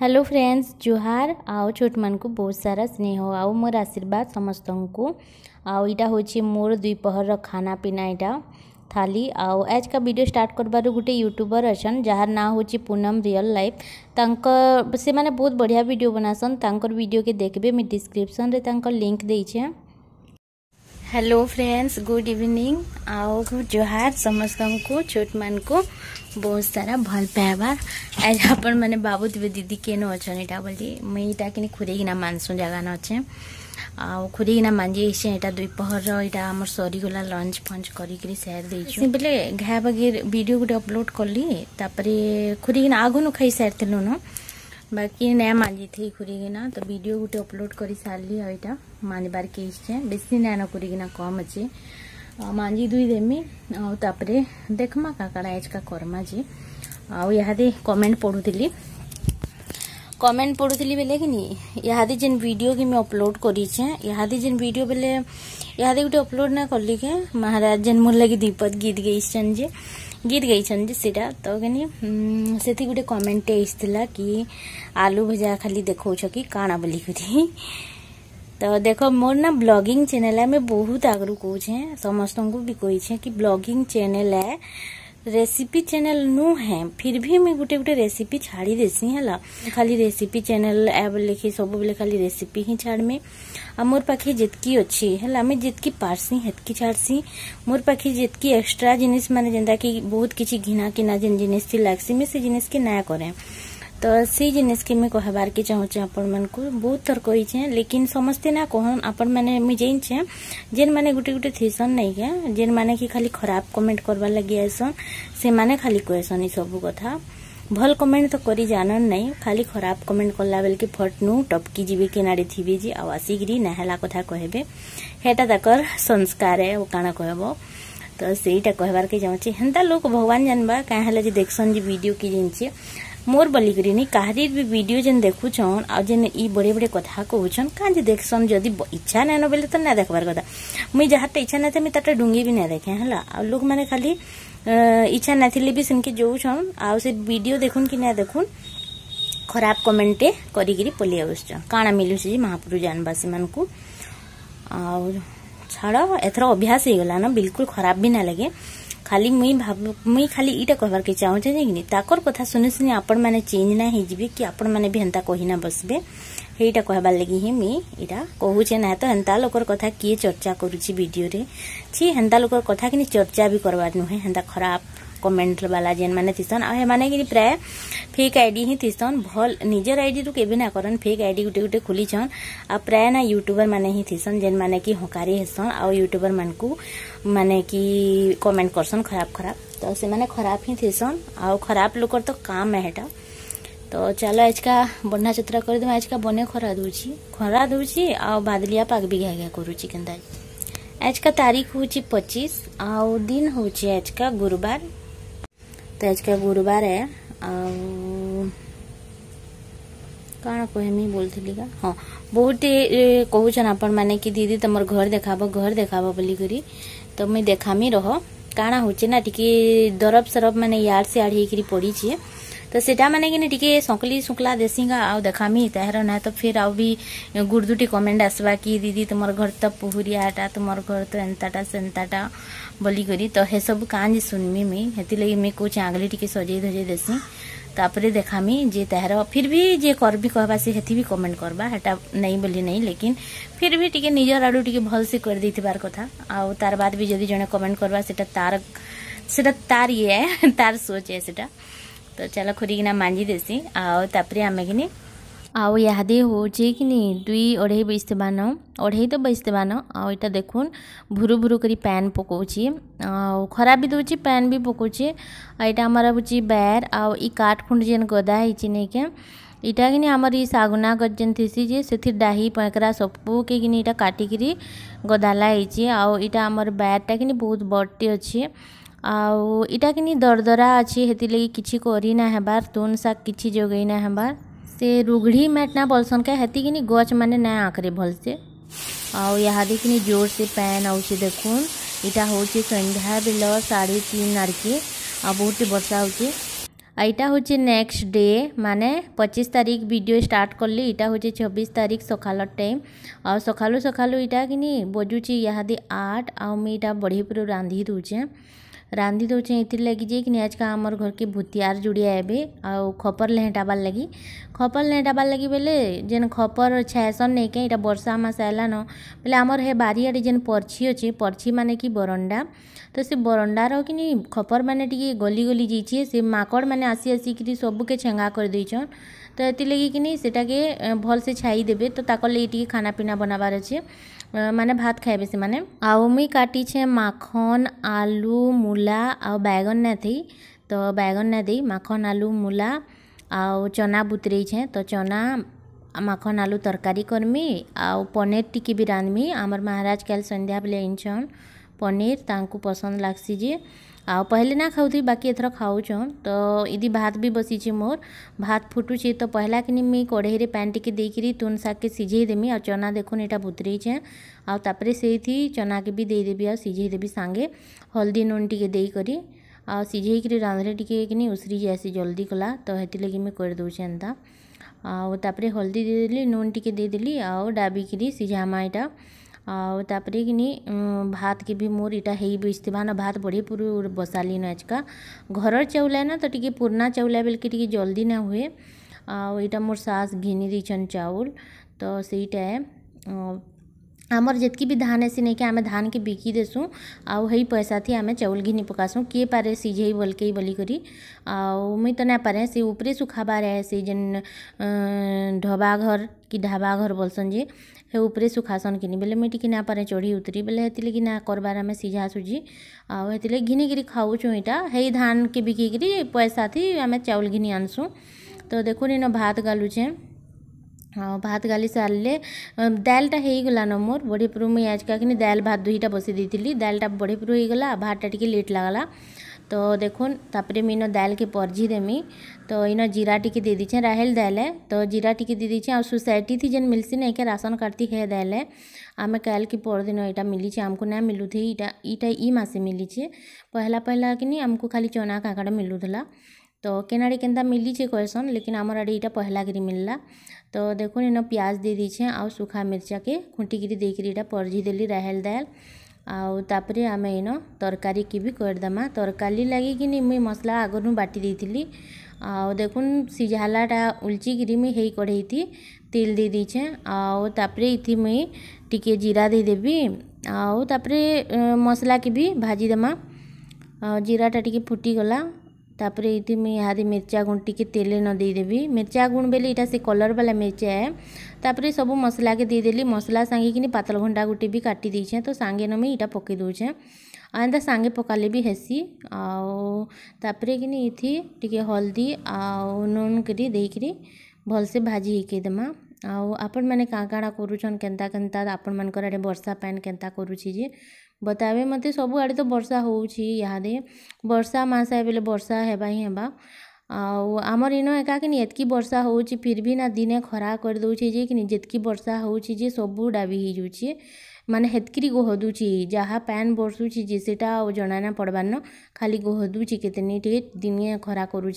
Hello friends जुहार आओ छोट मन को बहुत सारा स्नेह आओ मोर आशीर्वाद समस्त को आओ इटा हूँ मोर दुपहर खाना पीना इटा थाली आओ आज का वीडियो स्टार्ट कर गोटे यूट्यूबर अच्छे जहाँ ना हूँ पूनम रियल लाइफ तक से मैंने बहुत बढ़िया भिड बनासन तर भिड के देखे मुझे डिस्क्रिपन में लिंक देचे हेलो फ्रेंड्स गुड इवनिंग आओ जुहार समस्त को छोट मान को बहुत ସାରା भल पाएबार आज ଆପଣମାନେ ଭାବୁଥିବେ ଦିଦି देवे ଅଛନ୍ ଏଇଟା ବୋଲି ମୁଇଁ बोली କିନି इटा कि ଜାଗାନ मानसु ଆଉ ଖୁରିକିନା ମାଞ୍ଜି ହେଇଛେ ଏଇଟା ଦୁଇ ପହରର ଏଇଟା ଆମର ସରିଗଲା ଲଞ୍ଚ ଫଞ୍ଚ କରିକିରି ସେୟାର ଦେଇଛୁ ବୋଲେ ଘାଏ ବାଗି ଭିଡ଼ିଓ ଗୋଟେ ଅପଲୋଡ଼ କଲି ତାପରେ ଖୁରିକିନା ଆଗନୁ ଖାଇ ସାରିଥିଲୁ ନ ବାକି ନାଇଁ ମାଞ୍ଜିଥିଲି ଖୁରିକିନା ତ ଭିଡ଼ିଓ ଗୋଟେ ଅପଲୋଡ଼ କରିସାରିଲି ଆଉ ଏଇଟା ମାନିବାରକେ ହେଇଛେ ବେଶୀ ନାଇଁନ ଖୁରିକିନା କମ୍ ଅଛି मांजी दुई देमी आपरे देखमा का काकड़ा का करमा जी आउ इहादे कमेंट पढ़ुली कमेंट पढ़ुली बेले कि इहादे जेन वीडियो कि मैं अपलोड करीचे यहाँ जेन वीडियो बेले यहाँ गोटे अपलोड ना कल के महाराज जेन मोर लगे दीपद गीत गईन जे गीत गईन जे सीटा तो कहीं से गोटे कमेंटटे आसला कि आलू भजा खाली देखा कि काणा बोलिकी तो देख मोर ना ब्लगिंग चेल आम बहुत आगु कौचे समस्त को भी कही कि ब्लगिंग चेल है रेसीपी चेल नुहे फिर भी मुझे गुटे गोटे रेसीपी छाड़ी देसी है खाली रेसीपी चैनल एब लिखे सब खाली रेसीपी ही छाड़मे मोर पाखे जितकी अच्छी है जितकी पार्सी हेतकी छाड़सी मोर पाखे जितकी एक्सट्रा जिनिस मानते जेन्ता कि बहुत किसी घिना किना जिन जिनिस लग्सी मुझे जिनिस के ना करें तो से जिनके मुझे कहबार के चाहे आपण मान को बहुत थर कही छे लेकिन समस्ते ना कह आपण मैंने जेनचे जेन मैंने गुटे गुटे थीसन नहीं क्या जेन मैंने कि खाली खराब कमेंट करवा लगी आसन से मैंने खाली कहसन ये सब कथ भल कमेंट तो करी जानन नहीं खाली खराब कमेंट कला बेल कि फटनु टपकी जी कि नाड़े थी जी आसिकी नाला कथा कहे हेटा तक संस्कार कण कह तो सहीटा कहबार के चाहे हेन्ता लोक भगवान जानवा कहीं देखसन जी भिड कि जिनचे मोर बोलिकी कहारी भी भिडियो जेन देखुन आ जन ये बड़े बड़े कथ कौन कहाँ देखसन जब इच्छा नाइन बोले तो ना देखवार कथ मुई जहाँ इच्छा ना मुझे तटे डुंगी भी ना देखे आ लोक मैंने खाली इच्छा ना भी सिनके जोन आओ देखुन कि ना देखुन खराब कमेंटे करी आसचन काण मिलूसी महापुरुष जानवासी मान को आड़ एथर अभ्यास होगा ना बिल्कुल खराब भी ना लगे ଖାଲି ମୁଇଁ ମୁଇଁ ଖାଲି ଇଟା କହିବାର୍କେ ଚାହୁଁଛେ ଯେ କିନି ତାକର କଥା ଶୁନି ଶୁନି ଆପଣମାନେ ଚେଞ୍ଜ ନା ହେଇଯିବେ କି ଆପଣମାନେ ବି ହେନ୍ତା କହିନା ବସିବେ ହେଇଟା କହିବାର ଲାଗି ହିଁ ମୁଇଁ ଇଟା କହୁଛେ ନା ତ ହେନ୍ତା ଲୋକର କଥା କିଏ ଚର୍ଚ୍ଚା କରୁଛି ଭିଡ଼ିଓରେ ଛି ହେନ୍ତା ଲୋକର କଥା କିନି ଚର୍ଚ୍ଚା ବି କରବାର ନୁହେଁ ହେନ୍ତା ଖରାପ कमेंट बाला जेन मैंने थीसन आने कि प्राय फेक आई डी थीसन भल निजर आई रू के ना कर फेक आई आईडी गुटे गुटे खुलीछन आ प्राय ना यूट्यूबर मैंने ही थीसन जेन मैंने कि हकारी हेसन आउ यूट्यूबर को मैंने कि कमेंट करसन खराब खराब तो से मैंने खराब ही थीसन आउ खराब लोक तो काम है हेटा तो चलो आज का बढ़ना चित्रा कर आज का बने खरा दौ खरा दूची आउ बादलिया पाक भी घाय घाय आज का तारीख हूँ पचीस आउ दिन हूँ आज का गुरुवार तो आज का गुरुवार कौन कहमी बोल थी का हाँ बहुत कहछन आपण मैंने कि दीदी तुम घर देखाबो घर देखा बोल कर तो मुझे देखामी रह कणा हो टिके दरब सरब मैंने यार से यार्ड पड़ी चीज़ तो सेटा मैंने कि टी सकली सुखला देसी का आ देखामी तेहर ना तो फिर आउ भी गुड़ कमेंट आसवा कि दीदी तुम घर तो पोहरियाटा तुम घर तो एंताटा सेन्ताटा बोलिकी तो हे सब कहाँ जी सुनमी मुई हेती लगी मुझे कौचे आंगली टी सजे धजे देसी तापर तो देखामी जे तहर फिर भी जे कर भी कहवा से भी कमेंट करवा हेटा नहीं बोली नहीं लेकिन फिर भी टी निजर आड़ टी भल से कर देवार कथा आउ तार बाद भी जदि जन कमेंट करवा से तार से तार ये तार सोच है सेटा तो चल खुरीकिना मांजि देसी आपरे आम कि आउ यहादे होनी दुई अढ़े बैसान अढ़े तो बैसान आईटा देख भुरु भुरु कर पैन पकोची आउ भी दूची पैन भी पकोचे आईटा आमर हूँ बैर आउ काट खुंड जेन गदा है नहीं क्या इटा कि आम शुना गजेन थी से डाही पैंकरा सबकिन ये काटिकी गदाला आउ इटा आमर बैरटा कि बहुत बड़ी अच्छे आटा कि दरदरा अच्छे से किसी ना हेबार तुन शाग किसी जगेना हेबार से रुघड़ी मेटना बोलसन क्या हेती कि गच मैंने ना आकरे भलसे आउ यहाँ कि जोर से पैन आऊे देख इटा हूँ सन्ध्या बिल साढ़े तीन आड़के बहुत बर्षा हो इटा हूँ नेक्स्ट डे माने 25 तारीख वीडियो स्टार्ट कल इटा हूँ छब्बीस तारीख सका टाइम आ सका सकालू इटा कि बजुच्छी यहाँ आठ आउ मुझा बढ़ेपुर रांधि दूचे ରାନ୍ଧି ଦେଉଛେଁ ଏଥିର୍ ଲାଗି ଯେ କିନି ଆଜକା ଆମର୍ ଘର୍କେ ଭୂତିଆର୍ ଯୁଡ଼ିଆ ଏବେ ଆଉ ଖପର୍ ଲେହେଟାବାର୍ ଲାଗି ଖପର୍ ଲେହେଟାବାର୍ ଲାଗି ବେଲେ ଯେନ୍ ଖପର୍ ଛାଏସନ୍ ନେଇ କାଏଁ ଇଟା ବର୍ଷା ମାସ ହେଲାନ ବେଲେ ଆମର୍ ହେ ବାରିଆଡ଼େ ଯେନ୍ ପର୍ଛି ଅଛେ ପର୍ଛି ମାନେ କି ବରଣ୍ଡା ତ ସେ ବରଣ୍ଡାର କିନି ମାନେ ଟିକେ ଗଲି ଗଲି ଯାଇଛେ ସେ ମାକଡ଼୍ମାନେ ଆସି ଆସିକିରି ସବୁକେ ଛେଙ୍ଗା କରିଦେଇଛନ୍ ତ ଏଥିର୍ଲାଗି କିନି ସେଟାକେ ଭଲ୍ସେ ଛାଇ ଦେବେ ତ ତାକର୍ ଲାଗି ଟିକେ ଖାନାପିନା ବନାବାର୍ ଅଛେ ମାନେ ଭାତ୍ ଖାଇବେ ସେମାନେ ଆଉ ମୁଇଁ କାଟିଛେଁ ମାଖନ୍ ଆଲୁ ମୂଲା ଆଉ ବାଇଗନ୍ ନାଇଁ ଥି ତ ବାଇଗନ୍ ନାଇଁ ଦେଇ ମାଖନ୍ ଆଲୁ ମୂଲା ଆଉ ଚନା ବୁତରେଇଛେଁ ତ ଚନା ମାଖନ୍ ଆଲୁ ତରକାରୀ କର୍ମି ଆଉ ପନିର୍ ଟିକେ ବି ରାନ୍ଧ୍ମି ଆମର୍ ମହାରାଜ କାଲି ସନ୍ଧ୍ୟାବେଲେ ଆନିଛନ୍ ପନିର୍ ତାଙ୍କୁ ପସନ୍ଦ ଲାଗ୍ସି ଯେ आ पहले ना खाऊ थी बाकी एथर खाऊ तो इदी भात भी बसी छे मोर भात फुटुचे तो पहला कि मुझ कढ़ई पैन टिके तुन साग के सीझे देमी आ चना देखुन यहाँ बुतरी छे आपरे से चना के भी देदेवि सीझे देवी सांगे हल्दी नुन टिके सीझे रांधे टिके कि उसी जाएसी जल्दी कला तो हेती लगे मुझे करदे एंता आपरे हल्दी देदेली नुन टिके देदेली आ डाबिकी सीझामा यहाँ आउतापर कि भात के भी मोर इटा है ना भात बढ़े पूरी बसाली न आजका घर चाउला ना तो टी पुर्णा चाउला बेल के जल्दी ना हुए आईटा मोर सास घिनी दे चाउल तो सहीटा आमर जितकि भी धान ऐसी नहीं कि आम धान के बिकी देसु आउ हई पैसा थी आम चाउल घिनी पकासुँ किए पारे सीझे बल करी आउ मुई तो ना पारे से उपरे सुखाबार है जेन ढबा घर कि ढाबा घर बोलसन जे हे उपरे सुखासन कि बोले मुझे टी ना पारे चढ़ी उतरी बोले हेती कि ना करबार आम सीझा सुझी आती घिनी खाऊ यहाँ हई धान के बिकी पैसा थी आम चाउल घिनी आनसुँ तो देखो इन भात गालुचे ଆଉ ଭାତ ଗାଲି ସାରିଲେ ଡାଲଟା ହେଇଗଲାନ ମୋର ବଢ଼ିପୁର ମୁଇଁ ଆଜିକା କିନି ଡାଲ ଭାତ ଦୁଇଟା ବସେଇ ଦେଇଥିଲି ଡାଲଟା ବଢ଼ିପୁର ହେଇଗଲା ଭାତଟା ଟିକେ ଲେଟ୍ ଲାଗ୍ଲା ତ ଦେଖୁନ୍ ତାପରେ ମୁଇଁ ଇନ ଡାଲକେ ପର୍ଝି ଦେମି ତ ଇନ ଜିରା ଟିକେ ଦେଇ ଦେଇଛେଁ ରାହେଲ ଡାଲେ ତ ଜିରା ଟିକେ ଦେଇ ଦେଇଛେଁ ଆଉ ସୋସାଇଟିଥି ଯେନ୍ ମିଲ୍ସି ନାଇଁ କେ ରାସନ କାର୍ଡ଼ଥି ହେ ଡାଲେ ଆମେ କାଲ୍କେ ପରଦିନ ଇଟା ମିଲିଛେ ଆମକୁ ନାଇଁ ମିଲୁଥି ଇଟା ଇଟା ଇ ମାସେ ମିଲିଛେ ପହଲା ପହଲା କିନି ଆମକୁ ଖାଲି ଚନା କାକାଟା ମିଲୁଥିଲା ତ କେନ୍ ଆଡ଼େ କେନ୍ତା ମିଲିଛେ କହେସନ୍ ଲେକିନ୍ ଆମର୍ ଆଡ଼େ ଇଟା ପହଲାକିରି ମିଲ୍ଲା ତ ଦେଖୁନ୍ ଇନ ପିଆଜ୍ ଦେଇ ଦେଇଛେଁ ଆଉ ଶୁଖା ମିର୍ଚାକେ ଖୁଣ୍ଟିକିରି ଦେଇକିରି ଇଟା ପର୍ଝିଦେଲି ରାହେଲ୍ ଦାଏଲ୍ ଆଉ ତା'ପରେ ଆମେ ଇନ ତରକାରୀକି ବି କରିଦେମା ତରକାରୀ ଲାଗିକିନି ମୁଇଁ ମସଲା ଆଗରୁ ବାଟି ଦେଇଥିଲି ଆଉ ଦେଖୁନ୍ ସିଝାଲାଟା ଉଲ୍ଚିକିରି ମୁଇଁ ହେଇ କଢ଼େଇଥି ତେଲ୍ ଦେଇ ଦେଇଛେଁ ଆଉ ତା'ପରେ ଇଥି ମୁଇଁ ଟିକେ ଜିରା ଦେଇଦେବି ଆଉ ତା'ପରେ ମସଲାକେ ବି ଭାଜିଦେମା ଆଉ ଜିରାଟା ଟିକେ ଫୁଟିଗଲା तापर ये मुझे मिर्चा गुण टी तेल न देदेवी मिर्चा गुण बोली यहाँ से कलर वाला मिर्चा है तापर सब मसला के देदेली मसला सांगे कि पतल घंटा गोटे भी काटि दे तो सांगे न मुझे यहाँ पकई दौचे आंदा सांगे पकाले भी हेसी आपरे कि टिके हल्दी आन करी भलसे भाजी हो आपण मैंने का करूचन के आपण मान बर्षा पैन के करुच्छे बतावे मत सब आड़े तो बर्षा होहादे बर्षा मस बोले बर्षा होगा ही हाँ आमर इन एका कि एतक बर्षा हो फिर भी ना दिने खरा कर दौचे कि जितक बर्षा हो सबू डाबी हो मैंने हेतकी गोहदूँ जहाँ पैन बर्षुची से जना ना पड़वान खाली गोहदूँ के दिने खरा कर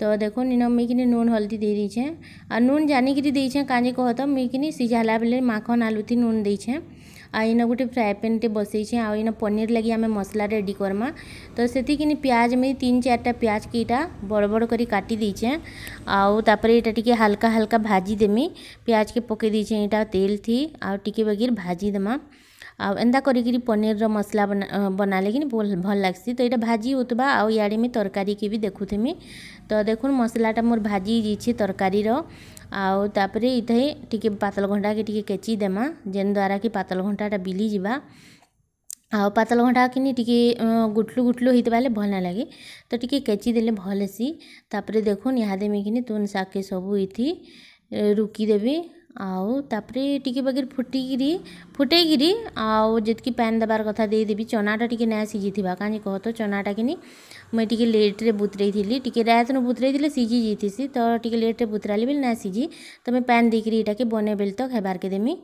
तो देखो नीन मुई नून हल्दी दे दीछे आ नून जानिकी देछे काजे कह तो सीझाला बेले माखन आलुती थी नून दे छे आईन गोटे फ्राए पैन टे बसई छे आईन पनीर लगी आम मसला रेड करमा तो से पिज मुझे तीन चार्टा पिज के बड़ बड़ कर आउपर ये टी हाल्का हाल्का भाजी देमी के पकई यहाँ तेल थी आगे बगैर भाजीदेमा आंदा आउ एंता पनीर मसला बना लेकिन भल लगसी तो यहाँ भाजी हो तरकारी के भी देखुमी तो देख मसलाटा मोर भाजी तरकारी आउतापुर इतना टी पतलघंटा के केचिदेम जेन द्वारा कि घंटा पतलघंटाटा बिली जावा आउ घंटा कि टी गुटलु गुटलु होते भल ना लगे तो टी सी तापर देख निहादेमी कि तुन साके सबू रुकी देवी आपर टे बगे फुटिकी फुटेरी आतीक पैन देवार कथा देदेवी चनाटा टी ना सीझी थी कहीं कह तो चनाटा कि मुई टी लेट्रे बुतरे टी रात बुतरे सीझी जी जीतीस तो टी लेट्रे बुतराल बिल ना सीझी तो मैं पैन देकर ये बने बिल तो खेबारे देमी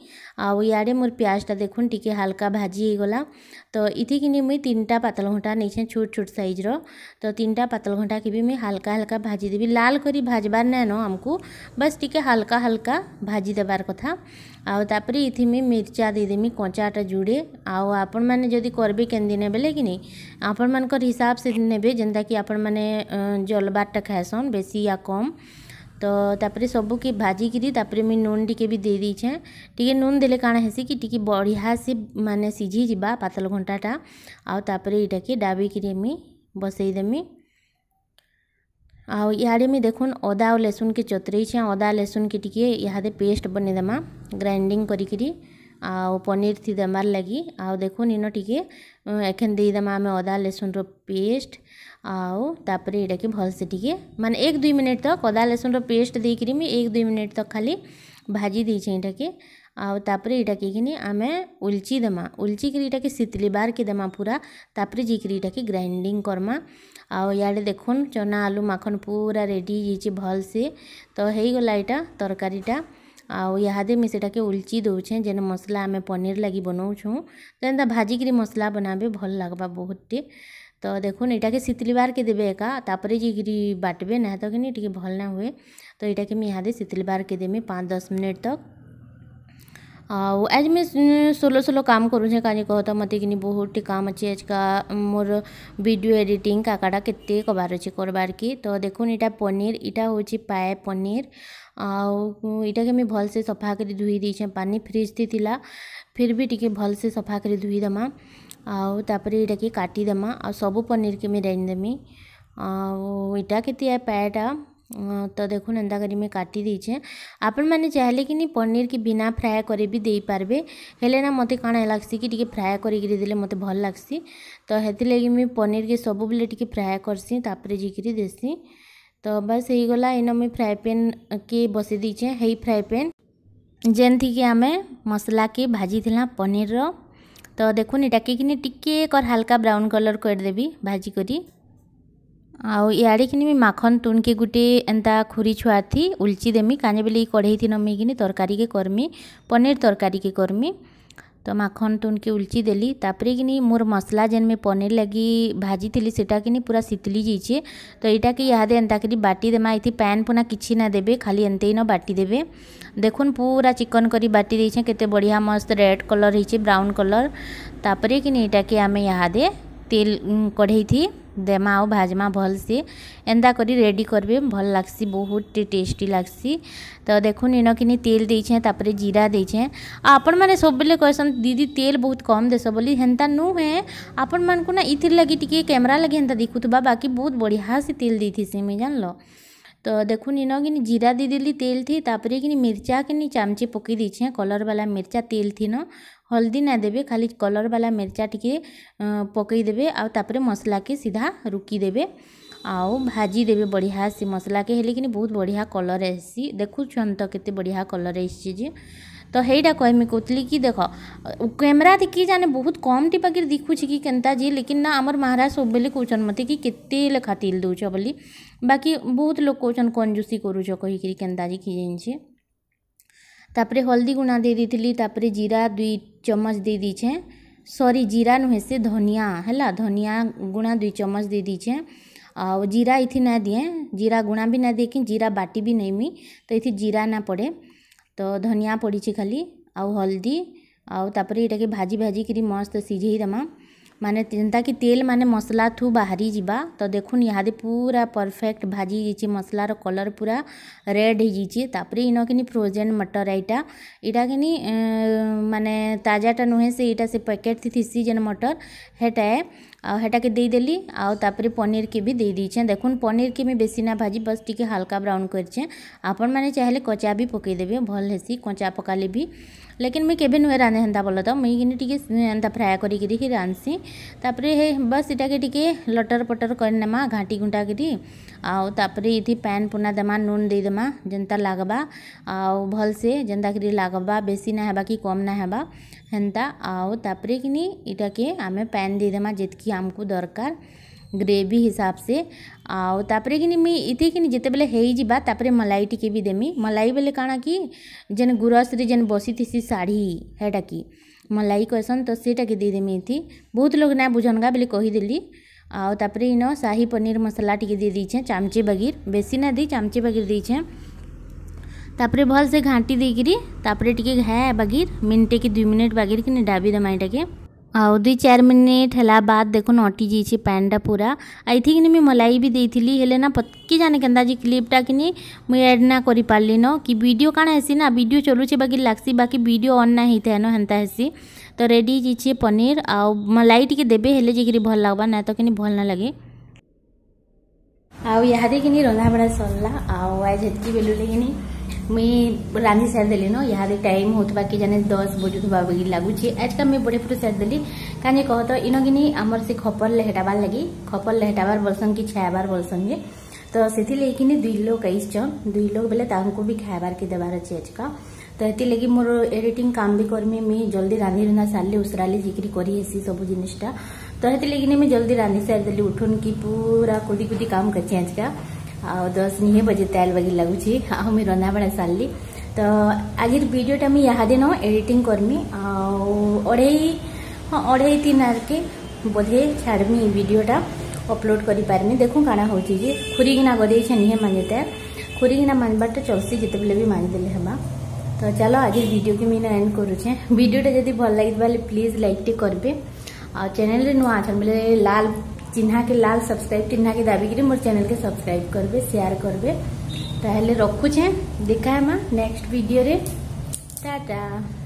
आउ इे मोर पिजटा देख टे हाल्का भाजीगला तो इथिकी मुई तीन टा पतल घंटा नहीं छे छोट छोट सैज्र तो तीन टा पतल घंटा के भी मुझे हाल्का हाल्का भाजीदेवी लाल कर भाजबार नैन आमको बस टी हाल्का हाल्का भाजीदे देवार कथा आपर इतमें मिर्चा देदेमि कंचाटा जुड़े आपण मैंने करें के दिन बेले कि आपण मान हिसाब से ने जेनता कि आपण मैंने जलबारटा खाएसन बेसी या कम तो तापरे सबके भाजिकी मुझे नून टिके भी छे टी नून देले काण हैसी कि टी बढ़िया से मानने सीझी जा पतल घंटाटा आपरे ये डाबिकी मुझे बसईदेमी ଆଉ ଇହାଡ଼େ ମୁଇଁ ଦେଖୁନ୍ ଅଦା ଆଉ ଲେସୁନ୍କେ ଚତରେଇଛେଁ ଅଦା ଲେସୁନ୍କେ ଟିକେ ଇହାଦେ ପେଷ୍ଟ ବନେଇଦେମା ଗ୍ରାଇଣ୍ଡିଙ୍ଗ୍ କରିକିରି ଆଉ ପନିର୍ ଥି ଦେବାର୍ ଲାଗି ଆଉ ଦେଖୁନ୍ ଇନ ଟିକେ ଏଖେନ୍ ଦେଇଦେମା ଆମେ ଅଦା ଲେସୁନ୍ର ପେଷ୍ଟ ଆଉ ତାପରେ ଇଟାକେ ଭଲ୍ସେ ଟିକେ ମାନେ ଏକ୍ ଦୁଇ ମିନିଟ୍ ତକ୍ ଅଦା ଲେସୁନ୍ର ପେଷ୍ଟ ଦେଇକିରି ମୁଇଁ ଏକ୍ ଦୁଇ ମିନିଟ୍ ତକ୍ ଖାଲି ଭାଜି ଦେଇଛେଁ ଇଟାକେ आउतापुर ये के आम उल्ची दमा उल्ची इटा के बार के दमा पूरा तापर जी इटा ग्राइंडिंग करमा आड़े देख चना आलू माखन पूरा रेडी भल से तो होगा यहाँ तरकारीटा आउ यादे मुझे से उल्ची दौछे जेन मसला आम पनीर लगे बनाऊँ तो एंता भाजिकी मसला बनाबे भल लगवा बहुत टे तो देखो इटा के सीतली बार के देवे एका तापर जी बाटबे ना तो कि भल ना हुए तो ये यहाँ शीतली बार के देमी पाँच दस मिनट तक तो। ଆଉ ଆଜ୍ ମୁଇଁ ସୋଲ ସୋଲ କାମ୍ କରୁଛେଁ କା'ଯେ କହ ତ ମତେ କିନି ବହୁତ୍ଟେ କାମ୍ ଅଛେ ଆଜ୍କା ମୋର୍ ଭିଡ଼ିଓ ଏଡ଼ିଟିଂ କା'କା'ଟା କେତେ କର୍ବାର୍ ଅଛେ କର୍ବାର୍କେ ତ ଦେଖୁନ୍ ଇ'ଟା ପନିର୍ ଇ'ଟା ହେଉଛେ ପାଏ ପନିର୍ ଆଉ ଇ'ଟାକେ ମୁଇଁ ଭଲ୍ସେ ସଫା କରି ଧୁଇ ଦେଇଛେଁ ପାନି ଫ୍ରିଜ୍ ଥି ଥିଲା ଫିର୍ ବି ଟିକେ ଭଲ୍ସେ ସଫା କରି ଧୁଇ ଦେମା ଆଉ ତା'ର୍ପରେ ଇ'ଟାକେ କାଟିଦେମା ଆଉ ସବୁ ପନିର୍କେ ମୁଇଁ ରାନ୍ଧିଦେମି ଆଉ ଇ'ଟା କେତେ ଏ ପାଏ'ଟା ତ ଦେଖୁନ୍ ଏନ୍ତା କରି ମୁଇଁ କାଟି ଦେଇଛେଁ ଆପଣମାନେ ଚାହିଁଲେ କି ନି ପନିର୍କେ ବିନା ଫ୍ରାଏ କରି ବି ଦେଇପାରବେ ହେଲେ ନା ମୋତେ କାଣା ଲାଗ୍ସି କି ଟିକେ ଫ୍ରାଏ କରିକିରି ଦେଲେ ମୋତେ ଭଲ୍ ଲାଗ୍ସି ତ ହେଥିର୍ଲାଗି ମୁଇଁ ପନିର୍କେ ସବୁବେଲେ ଟିକେ ଫ୍ରାଏ କର୍ସି ତାପରେ ଯାଇକିରି ଦେସି ତ ବାସ୍ ହେଇଗଲା ଇନ ମୁଇଁ ଫ୍ରାଏ ପ୍ୟାନ୍କେ ବସେଇ ଦେଇଛେଁ ହେଇ ଫ୍ରାଏ ପ୍ୟାନ୍ ଯେନ୍ଥିକି ଆମେ ମସଲାକେ ଭାଜିଥିଲା ପନିର୍ର ତ ଦେଖୁନ୍ ଇଟାକେ କିନି ଟିକେ କର୍ ହାଲ୍କା ବ୍ରାଉନ୍ କଲର୍ କରିଦେବି ଭାଜି କରି आड़े माखन तुण के गुटे एंता खुरी छुआ थी उल्ची देमी काने बेले कढ़ई थी नमेकिनी तरकारी के करमी पनीर तरकारी के करमी तो माखन तुण के उल्ची देली तापर कि मोर मसला जेन में पनीर लगी भाजी थी सेटा पूरा शीतली जाइए तो यहाँ कि यहाँ एंता कर बाटी देमा ये पैन पुना किसी ना देवे खाली एंत ही न बाटिदेवे देखुन पूरा चिकन कर बाटी देचे के बढ़िया मस्त रेड कलर हो ब्राउन कलर तापर कि आम यहाँ तेल कढ़ई थी ଦେମା ଆଉ ଭାଜମା ଭଲ୍ସେ ଏନ୍ତା କରି ରେଡ଼ି କର୍ବେ ଭଲ୍ ଲାଗ୍ସି ବହୁତ୍ ଟେଷ୍ଟି ଲାଗ୍ସି ତ ଦେଖୁନ୍ ଇନ କିନି ତେଲ୍ ଦେଇଛେଁ ତାପରେ ଜିରା ଦେଇଛେଁ ଆଉ ଆପଣମାନେ ସବୁବେଲେ କହେସନ୍ ଦିଦି ତେଲ୍ ବହୁତ୍ କମ୍ ଦେସ ବୋଲି ହେନ୍ତା ନୁହେଁ ଆପଣମାନଙ୍କୁ ନା ଇଥିର୍ ଲାଗି ଟିକେ କ୍ୟାମେରା ଲାଗି ହେନ୍ତା ଦେଖୁଥିବା ବାକି ବହୁତ୍ ବଢ଼ିଆସେ ତେଲ୍ ଦେଇଥିସି ମୁଇଁ ଜାଣ୍ଲ ତ ଦେଖୁନ୍ ଇନ କିନି ଜିରା ଦେଲି ତେଲ୍ ଥି ତାପରେ କିନି ମିର୍ଚା କିନି ଚାମଚେ ପକେଇ ଦେଇଛେଁ ବାଲା ମିର୍ଚା ତେଲ୍ ଥିନ ହଳଦୀ ନା ଦେବେ ଖାଲି କଲର୍ ବାଲା ମିର୍ଚା ଟିକେ ପକେଇଦେବେ ଆଉ ତାପରେ ମସଲାକେ ସିଧା ରୁକିଦେବେ ଆଉ ଭାଜିଦେବେ ବଢ଼ିଆ ସେ ମସଲାକେ ହେଲେ କିନି ବହୁତ ବଢ଼ିଆ କଲର୍ ଆସି ଦେଖୁଛନ୍ ତ କେତେ ବଢ଼ିଆ କଲର୍ ଆସିଛି ଯେ तो हेटा कहमी कहली कि देख कैमेरा थी जाने बहुत कम टीपा कि दिखुची कि केन्ता जी लेकिन ना आम महाराज सब कौन मत कि लेखा तिल दौ बोली बाकी बहुत लोग कौन कंजूसी करुच कहीकि केन्ता तापर हल्दी गुणा दे दी तापर जीरा दुई चमच दे दीछे सॉरी जीरा नुहे से धनिया है धनिया गुणा दुई चमच दे दीछे आ जीरा इथी ना दिए जीरा गुणा भी ना दिए कि जीरा बाटी भी नहीं मी तो इथी जीरा ना पड़े ତ ଧନିଆ ପଡ଼ିଛି ଖାଲି ଆଉ ହଲ୍ଦି ଆଉ ତା'ପରେ ଏଇଟାକେ ଭାଜି ଭାଜିକିରି ମସ୍ତ ସିଝେଇ ଦେମା ମାନେ ଯେନ୍ତାକି ତେଲ୍ ମାନେ ମସଲାଥୁ ବାହାରି ଯିବା ତ ଦେଖୁନ୍ ଇହାଦେ ପୁରା ପରଫେକ୍ଟ ଭାଜି ହେଇଛି ମସଲାର କଲର୍ ପୁରା ରେଡ଼୍ ହେଇଯାଇଛି ତାପରେ ଇନ କିନି ଫ୍ରୋଜେନ୍ ମଟର ଏଇଟା ଏଇଟା କିନି ମାନେ ତାଜାଟା ନୁହେଁ ସେ ଏଇଟା ସେ ପ୍ୟାକେଟ୍ ଥିସି ଯେନ୍ ମଟର ହେଟା आटा के देदेली आपर पनीर के भी दे देचे देखूँ पनीर के मुझे ना भाजी बस टी हाल्का ब्राउन करचे आपण मैंने चाहे कचा भी पकईदेवे भल हेसी कचा पकाले भी लेकिन मुई केवे नुहे रांधे हेन्ता बोल तो मुई कि फ्राए कर रांधसी तापर बस इटा के टी लटर पटर करनेमा घाटी घुंटा करी आउ तापर इटी पैन पुना देमा नून दे देमा जेनता लगवा आउ भल से जेनता कि लगवा बेसी ना है कि कम ना हेबा हेनता आउ तापर किटा के आम पैन दे देमा जितकी आमको दरकार ग्रेवी हिसाब से आउ तापर कि जिते बेले होपर मलाई टी भी देमी मलाई बोले काण कि जेन गुरस जेन बसी थी शाढ़ी हेटा कि मलाई कहसन तो सीटा के देदेमी इत बहुत लोग ना बुझनगा बोली कहीदेली आपर इन शाही पनीर मसला टेदे चमचे बगीर बेसी ना दी चमचे बगीर दे तापरे भल से घाटी देकरी तापरे टिके घाय बगीर मिनटे कि दुई मिनट बगीर कि डाबी दमा ये आउ दुई चार मिनट है बाद देख नटी जाइए पैनटा पूरा आई थी कि मलाई भी देली हेले ना पत्की जाने के क्लीपटा कि मुझे एड ना कर पार्लि न कि भिड कण हेसी ना भिड चलुचे बाकी लागसी बाकी भिड अन्ना ही थे ना हेन्ता हेसी तो रेडी पनीर आ मलाई टी दे भल लगवा ना तो कि भल ना लगे आउ यहा रंधाबड़ा सरला आउ आज जी बेलू लेकिन मुई रांधि सारी न यहाँ टाइम हो कि जाने दस बजुवा बी लगुच्छे आज का मुझे बड़े फुट सारी कहीं कह तो इनकिन आमर से खपर लेहटाबार लगे खपर लेहटाबार बोलसन कि छायबार बोलसन जे तो से लेकिन दुई लोग आई दुई लोग बोले भी खाबार के देवार अच्छे आज का तो ये लगे मोर एडिटिंग काम भी करमी मुझ जल्दी रांधि रुंधा सारे उसराली जिकिरी करी सब जिनिटा तो ये लगे नहीं जल्दी रांधि सारी उठन कि पूरा कुदी कुदी काम कर दस निहे बजे तेल बगी लगुच रंधा रंधाबड़ा सारे तो आज भिडटा मुझ यहाँ दिन एडिटिंग करमी आढ़ई हाँ अढ़े तीन आर के बोधे छाड़मी भिडटा अपलोड कर पार्मी देख काणा हो खुरीकिना गदे छे निहे मांगे तेल खुरीकिना तो चलसी जिते बिल भी मानदेले हाँ ତ ଚାଲ ଆଜି ଭିଡ଼ିଓକେ ମୁଇଁ ଏଣ୍ଡ କରୁଛେ ଭିଡ଼ିଓଟା ଯଦି ଭଲ ଲାଗିଥିବା ହେଲେ ପ୍ଲିଜ୍ ଲାଇକ୍ଟେ କରିବେ ଆଉ ଚ୍ୟାନେଲ୍ରେ ନୂଆ ଅଛନ୍ ବୋଲେ ଲାଲ ଚିହ୍ନାକେ ଲାଲ ସବସ୍କ୍ରାଇବ୍ ଚିହ୍ନାକେ ଦାବିକିରି ମୋର ଚ୍ୟାନେଲ୍କେ ସବସ୍କ୍ରାଇବ୍ କରିବେ ସେୟାର କରିବେ ତାହେଲେ ରଖୁଛେ ଦେଖା ହେମା ନେକ୍ସଟ ଭିଡ଼ିଓରେ ଟାଟା